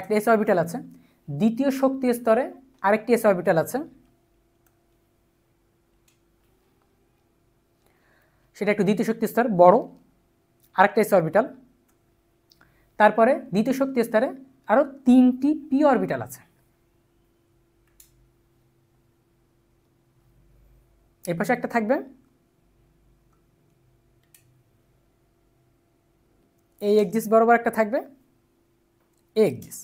একটা S orbital আছে দ্বিতীয় শক্তি স্তরে আরেকটি এস অরবিটাল আছে সেটা একটু দ্বিতীয় শক্তি স্তর বড় আরেকটা এস অরবিটাল তারপরে দ্বিতীয় শক্তি স্তরে আরও তিনটি পি অরবিটাল আছে এ পাশে একটা থাকবে এই এক্সিস বরাবর একটা থাকবে এক্সিস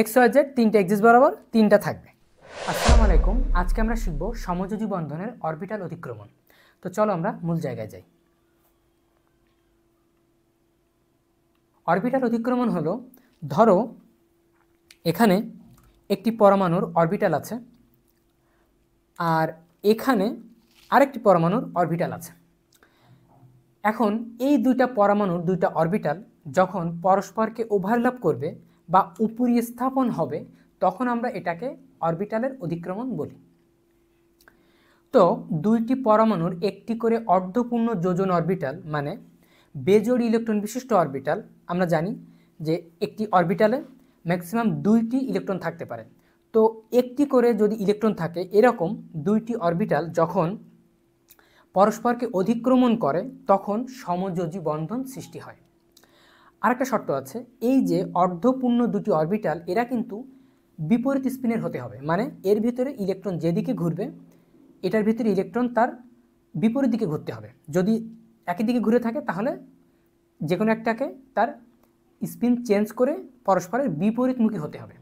এক্স ওয়াই জেড তিনটা এক্সিস বরাবর তিনটা থাকবে আসসালামু আলাইকুম আজকে আমরা শিখব সমযোজী বন্ধনের অরবিটাল অতিক্রমণ তো চলো আমরা মূল জায়গায় যাই অরবিটাল অতিক্রমণ হলো ধরো এখানে একটি পরমাণুর অরবিটাল আছে আর এখানে আরেকটি পরমাণুর অরবিটাল আছে এখন এই দুইটা পরমাণুর দুইটা অরবিটাল যখন পরস্পরকে ওভারল্যাপ করবে বা উপরি স্থাপন হবে তখন আমরা এটাকে অরবিটালের অধিক্রমণ বলি তো দুইটি পরমাণুর একটি করে অর্ধপূর্ণ যোজন অরবিটাল মানে বেজোড় ইলেকট্রন বিশিষ্ট অরবিটাল আমরা জানি যে একটি অরবিটালে ম্যাক্সিমাম দুইটি ইলেকট্রন থাকতে পারে তো একটি করে যদি ইলেকট্রন থাকে এরকম দুইটি অরবিটাল যখন পরস্পরকে অধিক্রমণ করে তখন সমযোজী বন্ধন সৃষ্টি হয় আরেকটা শর্ত আছে এই যে অর্ধপূর্ণ দুটি অরবিটাল এরা কিন্তু বিপরীত স্পিনের হতে হবে মানে এর ভিতরে ইলেকট্রন যেদিকে ঘুরবে এটার ভিতরে ইলেকট্রন তার বিপরীত দিকে ঘুরতে হবে যদি একই দিকে ঘুরে থাকে তাহলে যে কোনো একটাকে তার স্পিন চেঞ্জ করে পরস্পরের বিপরীতমুখী হতে হবে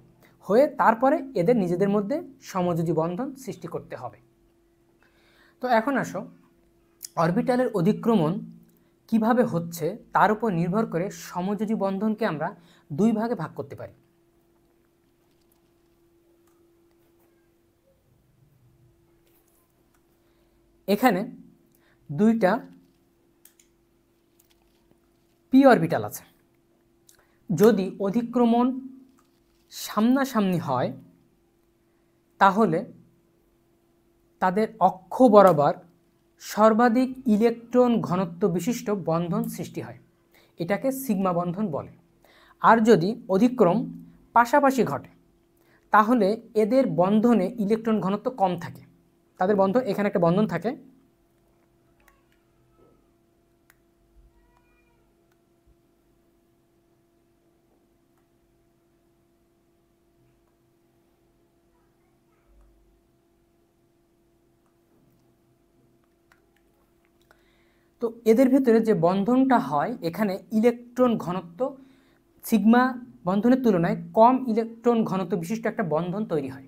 হয়ে তারপরে এদের নিজেদের মধ্যে সমযোজী বন্ধন সৃষ্টি করতে হবে তো এখন আসো অরবিটালের অধিক্রমণ কিভাবে হচ্ছে তার উপর নির্ভর করে সমযোজী বন্ধনকে আমরা দুই ভাগে ভাগ করতে পারি এখানে দুইটা পি অরবিটাল আছে যদি অধিক্রমণ সামনাসামনি হয় তাহলে তাদের অক্ষ বরাবর সর্বাধিক ইলেকট্রন ঘনত্ব বিশিষ্ট বন্ধন সৃষ্টি হয় এটাকে সিগমা বন্ধন বলে আর যদি অধিক্রম পাশাপাশি ঘটে তাহলে এদের বন্ধনে ইলেকট্রন ঘনত্ব কম থাকে তাদের বন্ধন এখানে একটা বন্ধন থাকে তো এদের ভিতরে যে বন্ধনটা হয় এখানে ইলেকট্রন ঘনত্ব সিগমা বন্ধনের তুলনায় কম ইলেকট্রন ঘনত্ব বিশিষ্ট একটা বন্ধন তৈরি হয়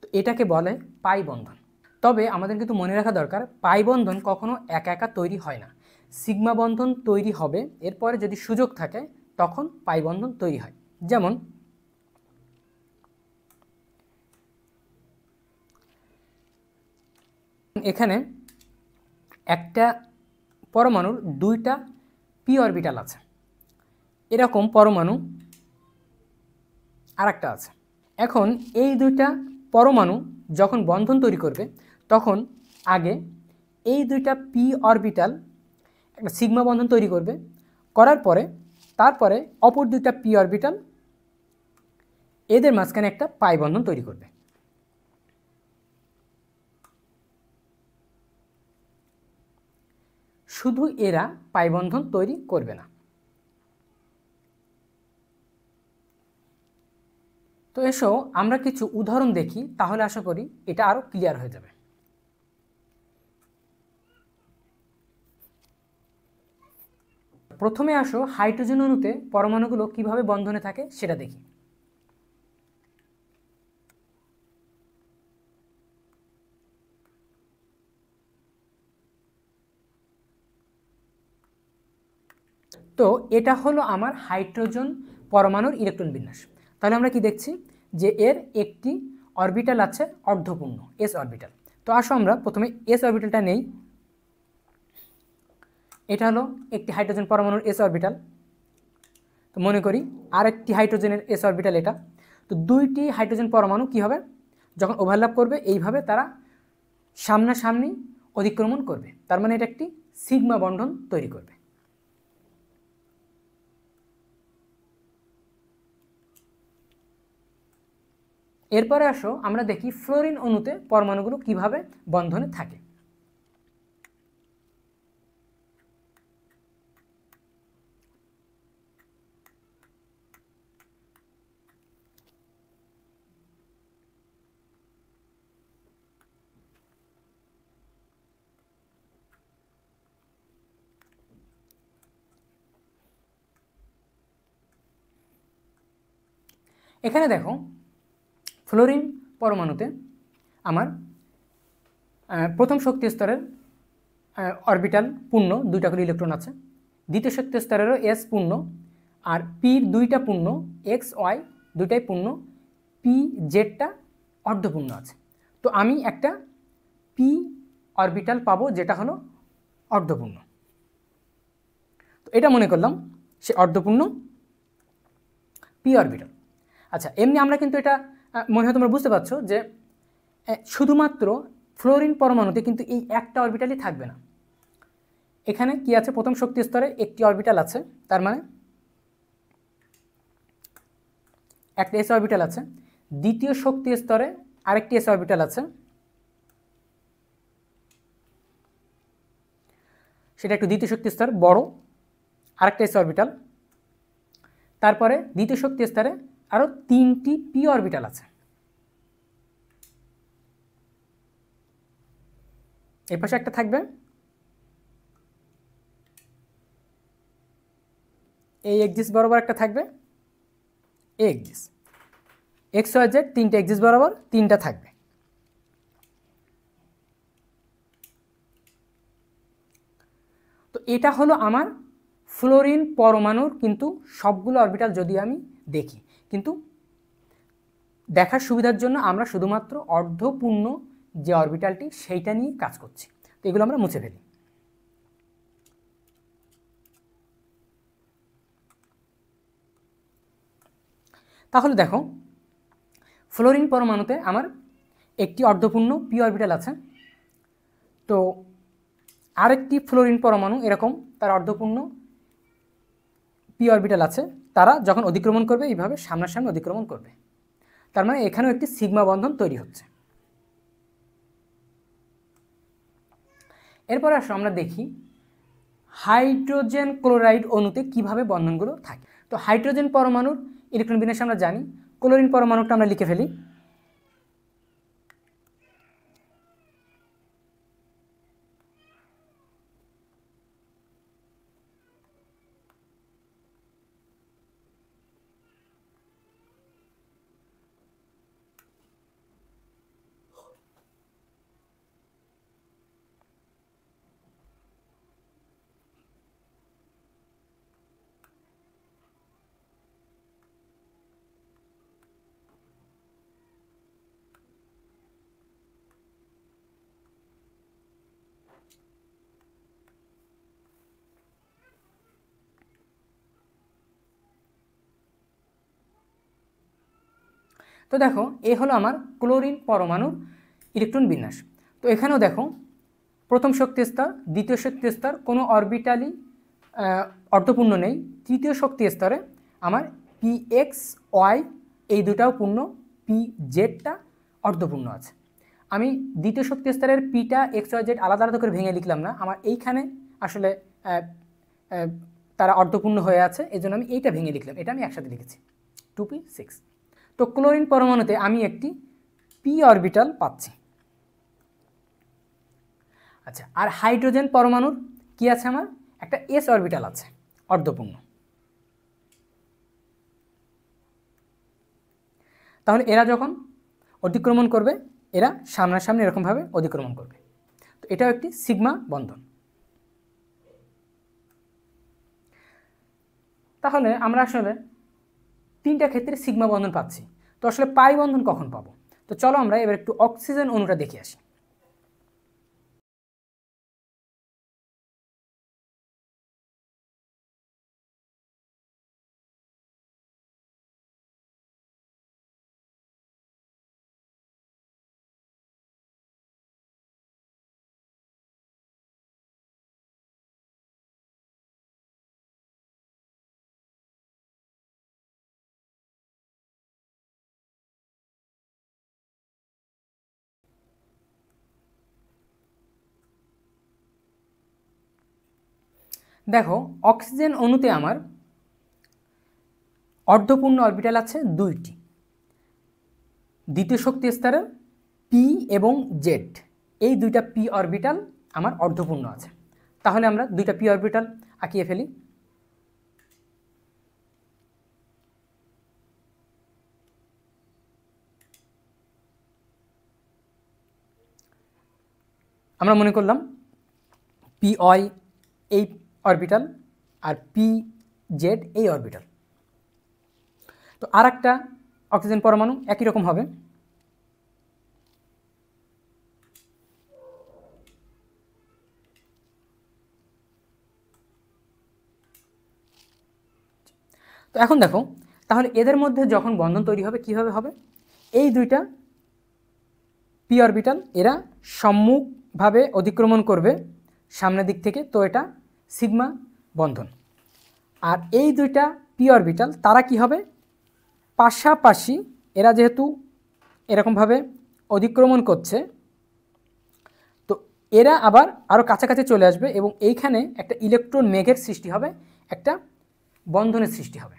তো এটাকে বলে পাই বন্ধন তবে আমাদের কিন্তু মনে রাখা দরকার পাই বন্ধন কখনো একা একা তৈরি হয় না সিগমা বন্ধন তৈরি হবে এরপরে যদি সুযোগ থাকে তখন পাই বন্ধন তৈরি হয় যেমন এখানে একটা পরমাণুর দুইটা পি অরবিটাল আছে এরকম পরমাণু আর একটা আছে এখন এই দুইটা পরমাণু যখন বন্ধন তৈরি করবে তখন আগে এই দুইটা পি অরবিটাল একটা সিগমা বন্ধন তৈরি করবে করার পরে তারপরে অপর দুইটা পি অরবিটাল এদের মাঝখানে একটা পাই বন্ধন তৈরি করবে শুধু এরা পাইবন্ধন তৈরি করবে না তো এসো আমরা কিছু উদাহরণ দেখি তাহলে আশা করি এটা আরও ক্লিয়ার হয়ে যাবে প্রথমে আসো হাইড্রোজেন অণুতে পরমাণুগুলো কিভাবে বন্ধনে থাকে সেটা দেখি তো এটা হলো আমার হাইড্রোজেন পরমাণুর ইলেকট্রন বিন্যাস তাহলে আমরা কি দেখছি যে এর একটি অরবিটাল আছে অর্ধপূর্ণ এস অরবিটাল তো আসো আমরা প্রথমে এস অরবিটালটা নেই এটা হলো একটি হাইড্রোজেন পরমাণুর এস অরবিটাল তো মনে করি আর একটি হাইড্রোজেনের এস অরবিটাল এটা তো দুইটি হাইড্রোজেন পরমাণু কি হবে যখন ওভারল্যাপ করবে এইভাবে তারা সামনাসামনি অতিক্রমণ করবে তার মানে এটা একটি সিগমা বন্ধন তৈরি করবে এরপরে আসো আমরা দেখি ফ্লোরিন অণুতে পরমাণুগুলো কিভাবে বন্ধনে থাকে এখানে দেখো ফ্লোরিন পরমাণুতে আমার প্রথম শক্তি স্তরের অরবিটাল পূর্ণ দুইটা করে ইলেকট্রন আছে দ্বিতীয় শক্তি স্তরেরও এস পূর্ণ আর পির দুইটা পূর্ণ এক্স ওয়াই দুইটাই পূর্ণ পি জেডটা অর্ধপূর্ণ আছে তো আমি একটা পি অরবিটাল পাবো যেটা হলো অর্ধপূর্ণ তো এটা মনে করলাম সে অর্ধপূর্ণ পি অরবিটাল আচ্ছা এমনি আমরা কিন্তু এটা মনে হয় তোমরা বুঝতে পারছো যে শুধুমাত্র ফ্লোরিন পরমাণুতে কিন্তু এই একটা অরবিটালই থাকবে না এখানে কি আছে প্রথম শক্তি স্তরে একটি অরবিটাল আছে তার মানে একটা এস অরবিটাল আছে দ্বিতীয় শক্তি স্তরে আরেকটি এস অরবিটাল আছে সেটা একটু দ্বিতীয় শক্তি স্তর বড় আরেকটা এস অরবিটাল তারপরে দ্বিতীয় শক্তি স্তরে আরও তিনটি পি অরবিটাল আছে এর পাশে একটা থাকবে এই এক্সিস বরাবর একটা থাকবে এই এক্সিস এক্স ওয়াই জেড তিনটে এক্সিস বরাবর তিনটা থাকবে তো এটা হলো আমার ফ্লোরিন পরমাণুর কিন্তু সবগুলো অরবিটাল যদি আমি দেখি কিন্তু দেখার সুবিধার জন্য আমরা শুধুমাত্র অর্ধপূর্ণ যে অরবিটালটি সেইটা নিয়ে কাজ করছি তো এগুলো আমরা মুছে ফেলি তাহলে দেখো ফ্লোরিন পরমাণুতে আমার একটি অর্ধপূর্ণ পি অরবিটাল আছে তো আরেকটি ফ্লোরিন পরমাণু এরকম তার অর্ধপূর্ণ পি অরবিটাল আছে তারা যখন অধিক্রমণ করবে এইভাবে সামনাসামনি অধিক্রমণ করবে তার মানে এখানেও একটি সিগমা বন্ধন তৈরি হচ্ছে এরপর আসো আমরা দেখি হাইড্রোজেন ক্লোরাইড অণুতে কিভাবে বন্ধনগুলো থাকে তো হাইড্রোজেন পরমাণুর ইলেকট্রন বিন্যাস আমরা জানি ক্লোরিন পরমাণুটা আমরা লিখে ফেলি তো দেখো এ হলো আমার ক্লোরিন পরমাণুর ইলেকট্রন বিন্যাস তো এখানেও দেখো প্রথম শক্তি স্তর দ্বিতীয় শক্তি স্তর কোনো অরবিটালি অর্থপূর্ণ নেই তৃতীয় শক্তি স্তরে আমার পি এক্স ওয়াই এই দুটাও পূর্ণ পি জেডটা অর্ধপূর্ণ আছে আমি দ্বিতীয় শক্তি স্তরের পিটা এক্স ওয়াই জেড আলাদা আলাদা করে ভেঙে লিখলাম না আমার এইখানে আসলে তারা অর্ধপূর্ণ হয়ে আছে এই আমি এইটা ভেঙে লিখলাম এটা আমি একসাথে লিখেছি টু পি সিক্স তো ক্লোরিন পরমাণুতে আমি একটি পি অরবিটাল পাচ্ছি আচ্ছা আর হাইড্রোজেন পরমাণুর কি আছে আমার একটা এস অরবিটাল আছে অর্ধপূর্ণ তাহলে এরা যখন অতিক্রমণ করবে এরা সামনাসামনি এরকমভাবে অতিক্রমণ করবে তো এটাও একটি সিগমা বন্ধন তাহলে আমরা আসলে তিনটা ক্ষেত্রে সিগমা বন্ধন পাচ্ছি তো আসলে পাই বন্ধন কখন পাবো তো চলো আমরা এবার একটু অক্সিজেন অনুটা দেখে আসি দেখো অক্সিজেন অণুতে আমার অর্ধপূর্ণ অরবিটাল আছে দুইটি দ্বিতীয় শক্তি স্তরে পি এবং জেড এই দুইটা পি অরবিটাল আমার অর্ধপূর্ণ আছে তাহলে আমরা দুইটা পি অরবিটাল আঁকিয়ে ফেলি আমরা মনে করলাম পি অয় এই অরবিটাল আর পি জেড এই অরবিটাল তো আর একটা অক্সিজেন পরমাণু একই রকম হবে তো এখন দেখো তাহলে এদের মধ্যে যখন বন্ধন তৈরি হবে কিভাবে হবে এই দুইটা পি অরবিটাল এরা সম্মুখভাবে অতিক্রমণ করবে সামনের দিক থেকে তো এটা সিগমা বন্ধন আর এই দুইটা পি অরবিটাল তারা কি হবে পাশাপাশি এরা যেহেতু এরকমভাবে অধিক্রমণ করছে তো এরা আবার আরও কাছাকাছি চলে আসবে এবং এইখানে একটা ইলেকট্রন মেঘের সৃষ্টি হবে একটা বন্ধনের সৃষ্টি হবে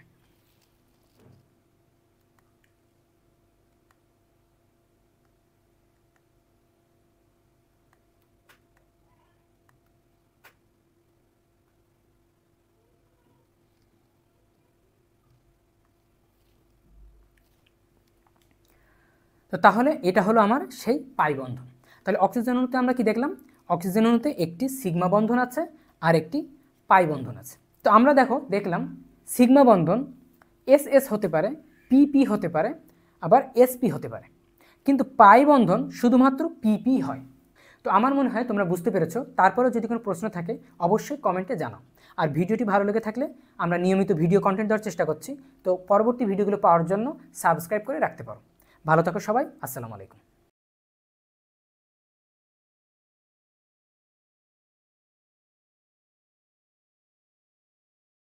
তো তাহলে এটা হলো আমার সেই পাই বন্ধন তাহলে অক্সিজেন অণুতে আমরা কি দেখলাম অক্সিজেন অণুতে একটি সিগমা বন্ধন আছে আর একটি পাই বন্ধন আছে তো আমরা দেখো দেখলাম সিগমা বন্ধন এস এস হতে পারে পিপি হতে পারে আবার এসপি হতে পারে কিন্তু পাই বন্ধন শুধুমাত্র পিপি হয় তো আমার মনে হয় তোমরা বুঝতে পেরেছো তারপরেও যদি কোনো প্রশ্ন থাকে অবশ্যই কমেন্টে জানাও আর ভিডিওটি ভালো লেগে থাকলে আমরা নিয়মিত ভিডিও কন্টেন্ট দেওয়ার চেষ্টা করছি তো পরবর্তী ভিডিওগুলো পাওয়ার জন্য সাবস্ক্রাইব করে রাখতে পারো ভালো থাকো সবাই আসসালামু আলাইকুম